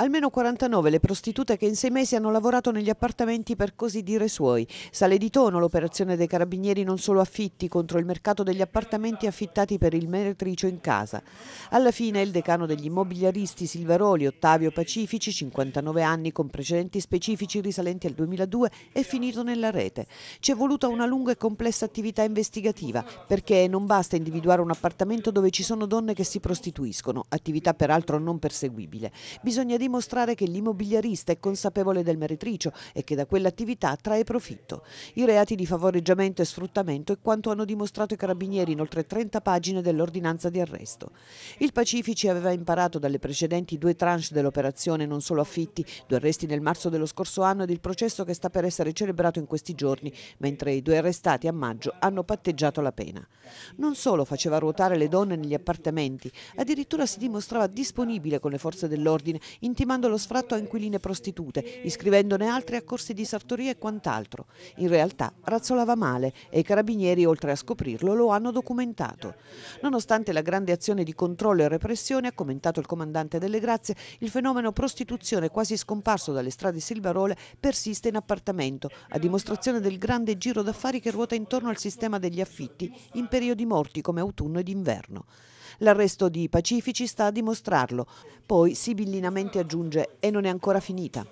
Almeno 49 le prostitute che in sei mesi hanno lavorato negli appartamenti per così dire suoi. Sale di tono l'operazione dei carabinieri non solo affitti contro il mercato degli appartamenti affittati per il meretricio in casa. Alla fine il decano degli immobiliaristi Silveroli, Ottavio Pacifici, 59 anni con precedenti specifici risalenti al 2002, è finito nella rete. Ci è voluta una lunga e complessa attività investigativa perché non basta individuare un appartamento dove ci sono donne che si prostituiscono, attività peraltro non perseguibile. Bisogna dimostrare dimostrare che l'immobiliarista è consapevole del meretricio e che da quell'attività trae profitto. I reati di favoreggiamento e sfruttamento è quanto hanno dimostrato i carabinieri in oltre 30 pagine dell'ordinanza di arresto. Il Pacifici aveva imparato dalle precedenti due tranche dell'operazione non solo affitti, due arresti nel marzo dello scorso anno ed il processo che sta per essere celebrato in questi giorni, mentre i due arrestati a maggio hanno patteggiato la pena. Non solo faceva ruotare le donne negli appartamenti, addirittura si dimostrava disponibile con le forze dell'ordine in intimando lo sfratto a inquiline prostitute, iscrivendone altre a corsi di sartoria e quant'altro. In realtà razzolava male e i carabinieri, oltre a scoprirlo, lo hanno documentato. Nonostante la grande azione di controllo e repressione, ha commentato il comandante delle Grazie, il fenomeno prostituzione quasi scomparso dalle strade silvarole persiste in appartamento, a dimostrazione del grande giro d'affari che ruota intorno al sistema degli affitti in periodi morti come autunno ed inverno. L'arresto di Pacifici sta a dimostrarlo. Poi sibillinamente aggiunge e non è ancora finita.